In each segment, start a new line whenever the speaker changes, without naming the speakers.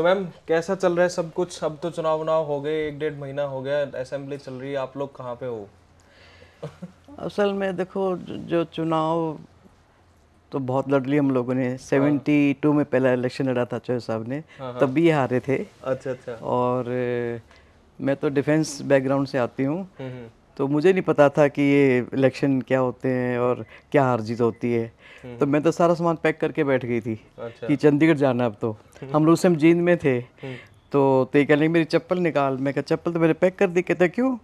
So ma'am कैसा चल रहा है सब कुछ अब तो चुनाव उनाव हो गए एक डेढ़ महीना हो गया असेंबली चल रही है आप लोग कहाँ पे हो
असल में देखो जो चुनाव तो बहुत लड़ ली हम लोगों ने सेवेंटी टू में पहला इलेक्शन लड़ा था चौहर साहब ने हाँ, हाँ। तब भी हारे थे अच्छा अच्छा और मैं तो डिफेंस बैकग्राउंड से आती हूँ हम्म, हम्म। तो मुझे नहीं पता था कि ये इलेक्शन क्या होते हैं और क्या हार जीत होती है हम्म। तो मैं तो सारा सामान पैक करके बैठ गई थी अच्छा। कि चंडीगढ़ जाना अब तो हम्म। हम लोग सिम जींद में थे हम्म। तो तो कहने मेरी चप्पल निकाल मैं कहा चप्पल तो मैंने पैक कर दी कहता क्यों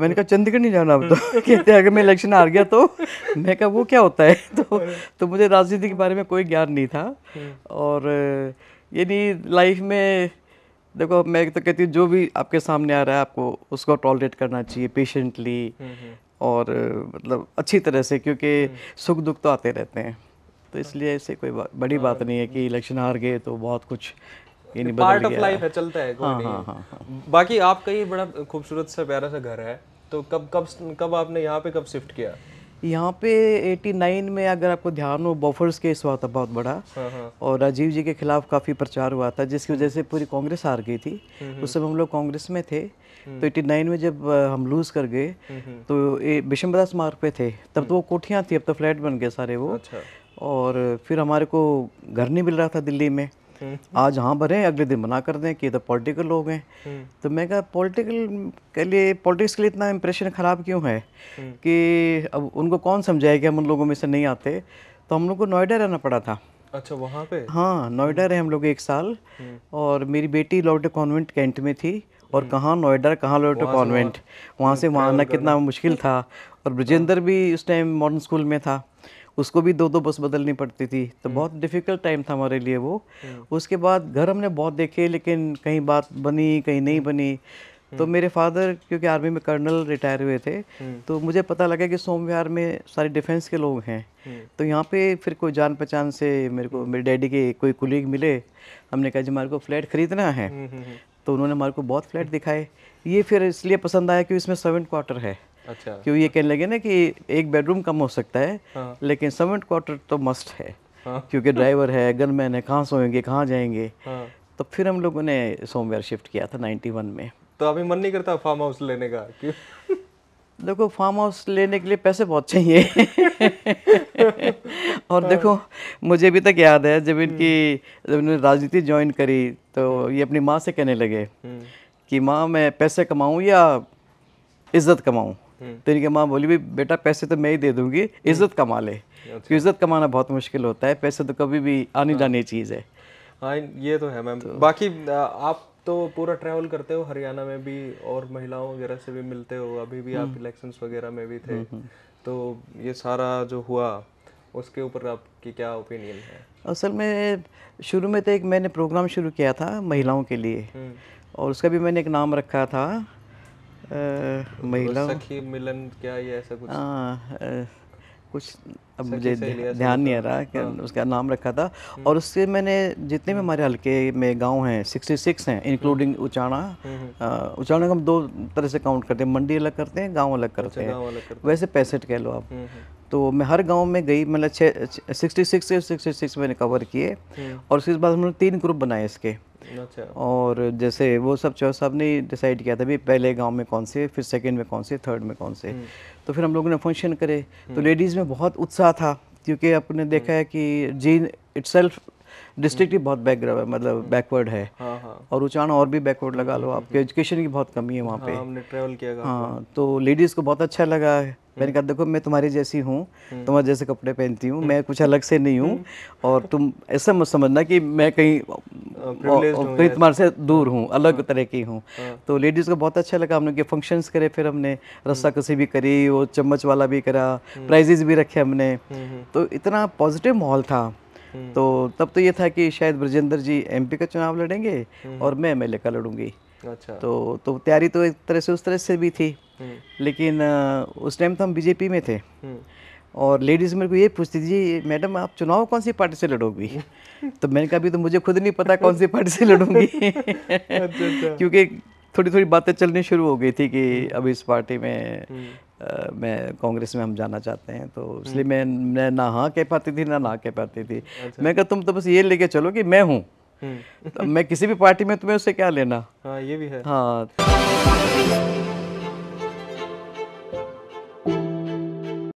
मैंने कहा चंडीगढ़ नहीं जाना अब तो कहते अगर मैं इलेक्शन हार गया तो मैं कहा वो क्या होता है तो तो मुझे राजनीति के बारे में कोई ज्ञान नहीं था और यानी लाइफ में देखो मैं तो कहती हूँ जो भी आपके सामने आ रहा है आपको उसको टॉलरेट करना चाहिए पेशेंटली और मतलब अच्छी तरह से क्योंकि हम्म। सुख दुख तो आते रहते हैं तो इसलिए हाँ। ऐसे कोई बा, बड़ी बात हाँ। नहीं है कि इलेक्शन हार गए तो बहुत कुछ पार्ट ऑफ लाइफ है चलता है हाँ, नहीं। हाँ, हाँ,
हाँ। बाकी आपका ये बड़ा खूबसूरत सा प्यारा सा घर है तो कब कब कब आपने यहाँ पे कब शिफ्ट किया
यहाँ पे 89 में अगर आपको ध्यान हो बॉफर्स केस हुआ था बहुत बड़ा हाँ, हाँ। और राजीव जी के खिलाफ काफ़ी प्रचार हुआ था जिसकी वजह से पूरी कांग्रेस हार गई थी हम्म, हम्म। उस समय हम लोग कांग्रेस में थे हम्म। तो 89 में जब हम लूज कर गए तो बिशंबदास मार्ग पे थे तब तो वो कोठियाँ थी अब तो फ्लैट बन गए सारे वो अच्छा। और फिर हमारे को घर नहीं मिल रहा था दिल्ली में आज हाँ भरे अगले दिन मना कर दें कि तो पॉलिटिकल लोग हैं तो मैं कहा पॉलिटिकल के लिए पॉलिटिक्स के लिए इतना इम्प्रेशन ख़राब क्यों है कि अब उनको कौन समझाए कि हम उन लोगों में से नहीं आते तो हम लोग को नोएडा रहना पड़ा था
अच्छा वहाँ पे हाँ
नोएडा रहे हम लोग एक साल और मेरी बेटी लॉर्ड कॉन्वेंट कैंट में थी और कहाँ नोएडा कहाँ लॉर्ड कॉन्वेंट वहाँ से वहाँ आना कितना मुश्किल था और ब्रजेंद्र भी उस टाइम मॉडर्न स्कूल में था उसको भी दो दो बस बदलनी पड़ती थी तो हम्म। बहुत डिफ़िकल्ट टाइम था हमारे लिए वो हम्म। उसके बाद घर हमने बहुत देखे लेकिन कहीं बात बनी कहीं नहीं हम्म। बनी तो मेरे फादर क्योंकि आर्मी में कर्नल रिटायर हुए थे तो मुझे पता लगा कि सोमवार में सारे डिफेंस के लोग हैं तो यहाँ पे फिर कोई जान पहचान से मेरे को मेरे डैडी के कोई कुलीग मिले हमने कहा जी हमारे को फ्लैट ख़रीदना है तो उन्होंने हमारे को बहुत फ्लैट दिखाए ये फिर इसलिए पसंद आया कि इसमें सेवन क्वार्टर है अच्छा क्यों ये कहने लगे ना कि एक बेडरूम कम हो सकता है हाँ। लेकिन समेंट क्वार्टर तो मस्ट है हाँ। क्योंकि ड्राइवर है गनमैन है कहाँ सोएंगे कहाँ जाएंगे हाँ। तो फिर हम लोगों ने सोमवार शिफ्ट किया था 91 में
तो अभी मन नहीं करता फार्म हाउस लेने का क्यों
देखो फार्म हाउस लेने के लिए पैसे बहुत चाहिए और हाँ। देखो मुझे अभी तक याद है जब इनकी हम्म। जब इन्होंने राजनीति ज्वाइन करी तो हम्म। ये अपनी माँ से कहने लगे हम्म। कि माँ मैं पैसे कमाऊँ या इज्जत कमाऊँ हम्म। तो इनकी माँ बोली भी बेटा पैसे तो मैं ही दे दूंगी हम्म। इज्जत कमा ले अच्छा। क्योंकि इज्जत कमाना बहुत मुश्किल होता है पैसे तो कभी भी आनी हाँ। जानी चीज़ है
हाँ ये तो है मैम तो, बाकी आप तो पूरा ट्रैवल करते हो हरियाणा में भी और महिलाओं वगैरह से भी मिलते हो अभी भी आप इलेक्शंस हम्म। वगैरह में भी थे तो ये सारा जो हुआ उसके ऊपर आपकी क्या ओपिनियन है
असल में शुरू में तो एक मैंने प्रोग्राम शुरू किया था महिलाओं के लिए और उसका भी मैंने एक नाम रखा था महिला तो सखी
मिलन क्या ये ऐसा कुछ आ,
हाँ, कुछ अब मुझे ध्यान नहीं आ रहा कि हाँ। उसका नाम रखा था हम्म। और उससे मैंने जितने भी हम्म। हमारे हल्के में गांव हैं 66 हैं इंक्लूडिंग हम्म। उचाणा उचाणा का हम दो तरह से काउंट करते हैं मंडी अलग करते अच्छा, हैं गांव अलग करते हैं वैसे पैंसठ कह लो आप तो मैं हर गांव में गई मतलब छः सिक्सटी सिक्स से सिक्सटी सिक्स मैंने कवर किए और उसके बाद हमने तीन ग्रुप बनाए इसके अच्छा। और जैसे वो सब चौर साहब ने डिसाइड किया था भी पहले गांव में कौन से फिर सेकंड में कौन से थर्ड में कौन से हम्म। तो फिर हम लोगों ने फंक्शन करे तो लेडीज़ हम्म। में बहुत उत्साह था क्योंकि आपने देखा है कि जीन इट्सल्फ डिस्ट्रिक्ट ही बहुत बैकग्राउंड मतलब बैकवर्ड हम्म। है
हाँ, हाँ। और
उचान और भी बैकवर्ड लगा लो आपके एजुकेशन की बहुत कमी है वहाँ हाँ, पे हमने ट्रेवल किया हाँ तो लेडीज़ को बहुत अच्छा लगा है मैंने कहा देखो मैं तुम्हारी जैसी हूँ तुम्हारे जैसे कपड़े पहनती हूँ मैं कुछ अलग से नहीं हूँ और तुम ऐसा मत समझना कि मैं कहीं प्रीत से दूर हूँ हाँ। अलग तरह की हूँ हाँ। तो लेडीज़ को बहुत अच्छा लगा हम लोग के फंक्शंस करे फिर हमने हम्म। रस्सा कसी भी करी वो चम्मच वाला भी करा प्राइजेज हम्म। भी रखे हमने हम्म, तो इतना पॉजिटिव माहौल था तो तब तो ये था कि शायद ब्रजेंद्र जी एम का चुनाव लड़ेंगे और मैं एम का लड़ूंगी अच्छा तो तो तैयारी तो एक तरह से उस तरह से भी थी लेकिन उस टाइम तो हम बीजेपी में थे और लेडीज़ मेरे को ये पूछती थी मैडम आप चुनाव कौन सी पार्टी से लड़ोगी तो मैंने कहा अभी तो मुझे खुद नहीं पता कौन सी पार्टी से लड़ूंगी अच्छा, अच्छा। क्योंकि थोड़ी थोड़ी बातें चलनी शुरू हो गई थी कि अब इस पार्टी में आ, हम्म। मैं कांग्रेस में हम जाना चाहते हैं तो हम्म। इसलिए मैं मैं ना हाँ कह पाती थी ना ना कह पाती थी अच्छा। मैं कहा तुम तो बस ये लेके चलो कि मैं हूँ तो मैं किसी भी पार्टी में तुम्हें उससे क्या लेना हाँ ये भी है हाँ